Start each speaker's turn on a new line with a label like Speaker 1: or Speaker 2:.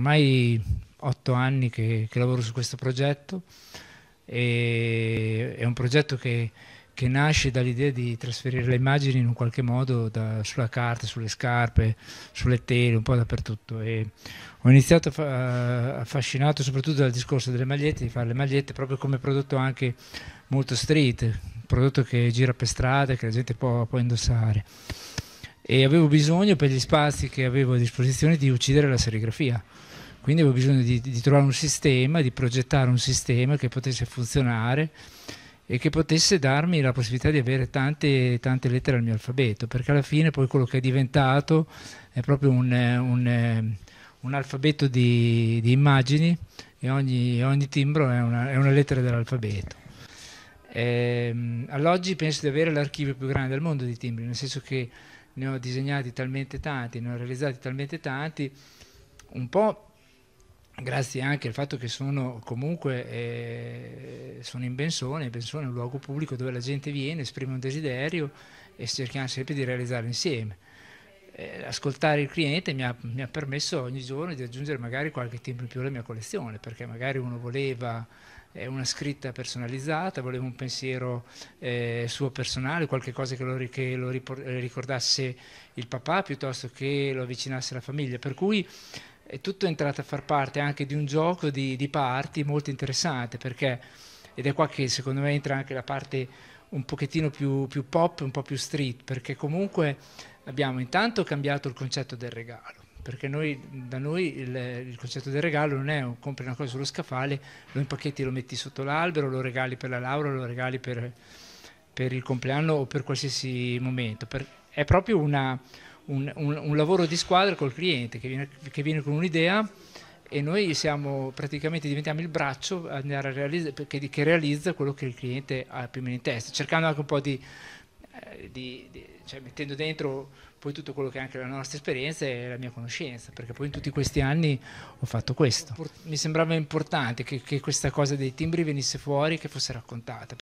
Speaker 1: ormai otto anni che, che lavoro su questo progetto e è un progetto che, che nasce dall'idea di trasferire le immagini in un qualche modo da, sulla carta, sulle scarpe, sulle tele, un po' dappertutto. E ho iniziato fa- affascinato soprattutto dal discorso delle magliette, di fare le magliette proprio come prodotto anche molto street, prodotto che gira per strada e che la gente può, può indossare e avevo bisogno per gli spazi che avevo a disposizione di uccidere la serigrafia. Quindi avevo bisogno di, di trovare un sistema, di progettare un sistema che potesse funzionare e che potesse darmi la possibilità di avere tante, tante, lettere al mio alfabeto, perché alla fine poi quello che è diventato è proprio un, un, un alfabeto di, di, immagini e ogni, ogni timbro è una, è una lettera dell'alfabeto. E, ehm, all'oggi penso di avere l'archivio più grande al mondo di timbri, nel senso che ne ho disegnati talmente tanti, ne ho realizzati talmente tanti, un po' grazie anche al fatto che sono comunque eh, sono in Bensone, Bensone è un luogo pubblico dove la gente viene, esprime un desiderio e cerchiamo sempre di realizzarlo insieme. Eh, ascoltare il cliente mi ha, mi ha, permesso ogni giorno di aggiungere magari qualche tempo in più alla mia collezione, perché magari uno voleva è una scritta personalizzata, voleva un pensiero eh, suo personale, qualche cosa che lo, che lo eh, ricordasse il papà piuttosto che lo avvicinasse alla famiglia. Per cui è tutto entrato a far parte anche di un gioco di, di parti molto interessante perché, ed è qua che secondo me entra anche la parte un pochettino più, più pop, un po' più street, perché comunque abbiamo intanto cambiato il concetto del regalo perché noi, da noi il, il, concetto del regalo non è un, compri una cosa sullo scaffale, lo impacchetti, lo metti sotto l'albero, lo regali per la laurea, lo regali per, per il compleanno o per qualsiasi momento. Per, è proprio una, un, un, un, lavoro di squadra col cliente che viene, che viene con un'idea e noi siamo, praticamente diventiamo il braccio realizza, che, che, realizza quello che il cliente ha più o meno in testa, cercando anche un po' di, eh, di, di, cioè mettendo dentro poi tutto quello che è anche la nostra esperienza e la mia conoscenza, perché poi in tutti questi anni ho fatto questo. Mi sembrava importante che, che questa cosa dei timbri venisse fuori, che fosse raccontata.